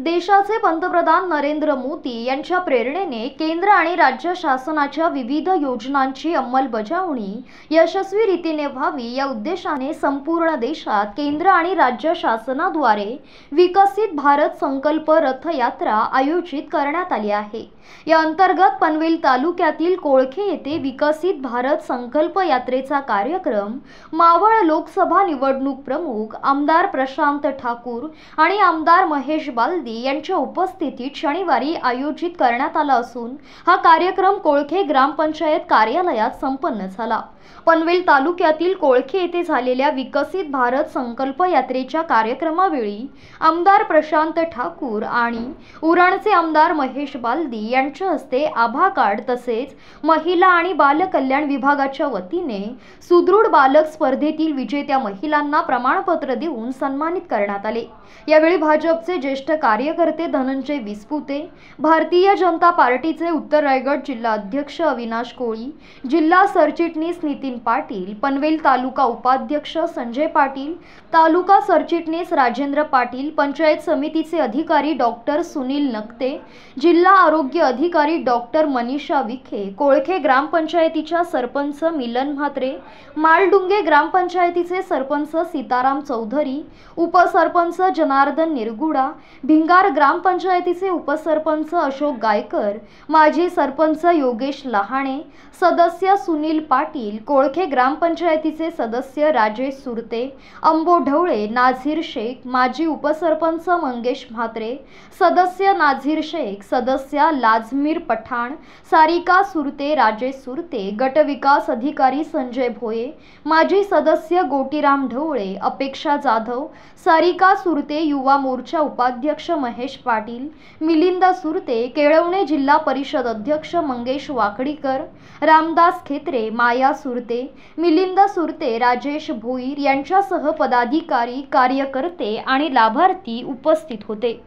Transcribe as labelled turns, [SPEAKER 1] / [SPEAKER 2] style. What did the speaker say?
[SPEAKER 1] देशाचे पंतप्रधान नरेंद्र मोदी यांच्या प्रेरणेने केंद्र आणि राज्य शासनाच्या विविध योजनांची अंमलबजावणी यशस्वी रीतीने व्हावी या उद्देशाने संपूर्ण देशात केंद्र आणि राज्य शासनाद्वारे विकसित भारत संकल्प रथयात्रा आयोजित करण्यात आली आहे या अंतर्गत पनवेल तालुक्यातील कोळखे येथे विकसित भारत संकल्प यात्रेचा कार्यक्रम मावळ लोकसभा निवडणूक प्रमुख आमदार प्रशांत ठाकूर आणि आमदार महेश बाल गांधी यांच्या उपस्थितीत शनिवारी आयोजित करण्यात आला असून हा कार्यक्रम कोळखे ग्रामपंचायत कार्यालयात संपन्न झाला पनवेल तालुक्यातील कोळखे येथे झालेल्या विकसित भारत संकल्प यात्रेच्या कार्यक्रमावेळी आमदार प्रशांत ठाकूर आणि उराणचे आमदार महेश बालदी यांच्या हस्ते आभा कार्ड तसेच महिला आणि बालकल्याण विभागाच्या वतीने सुदृढ बालक स्पर्धेतील विजेत्या महिलांना प्रमाणपत्र देऊन सन्मानित करण्यात आले यावेळी भाजपचे ज्येष्ठ कार्यकर्ते धनंजय विस्पुते भारतीय जनता पार्टीचे उत्तर रायगड जिल्हा अध्यक्ष अविनाश कोळी जिल्हा सरचिटणीस नितीन पाटील पनवेल तालुका उपाध्यक्ष संजय पाटील तालुका सरचिटणीस राजेंद्र पाटील पंचायत समितीचे अधिकारी डॉक्टर सुनील नक्ते जिल्हा आरोग्य अधिकारी डॉक्टर मनीषा विखे कोळखे ग्रामपंचायतीच्या सरपंच मिलन म्हात्रे मालडुंगे ग्रामपंचायतीचे सरपंच सीताराम चौधरी उपसरपंच जनार्दन निरगुडा भिंग भिंगार ग्रामपंचायतीचे उपसरपंच अशोक गायकर माजी सरपंच योगेश लहाणे सदस्य सुनील पाटील कोळखे ग्रामपंचायतीचे सदस्य राजेश सुरते अंबो ढवळे नाझीर शेख माजी उपसरपंच मंगेश म्हात्रे सदस्य नाझीर शेख सदस्य लाजमीर पठाण सारिका सुरते राजेश सुरते गटविकास अधिकारी संजय भोये माजी सदस्य गोटीराम ढवळे अपेक्षा जाधव सारिका सुरते युवा मोर्चा उपाध्यक्ष महेश पाटील मिलिंदा सुरते केळवणे जिल्हा परिषद अध्यक्ष मंगेश वाकडीकर रामदास खेत्रे माया सुरते मिलिंदा सुरते राजेश भोईर यांच्यासह पदाधिकारी कार्यकर्ते आणि लाभार्थी उपस्थित होते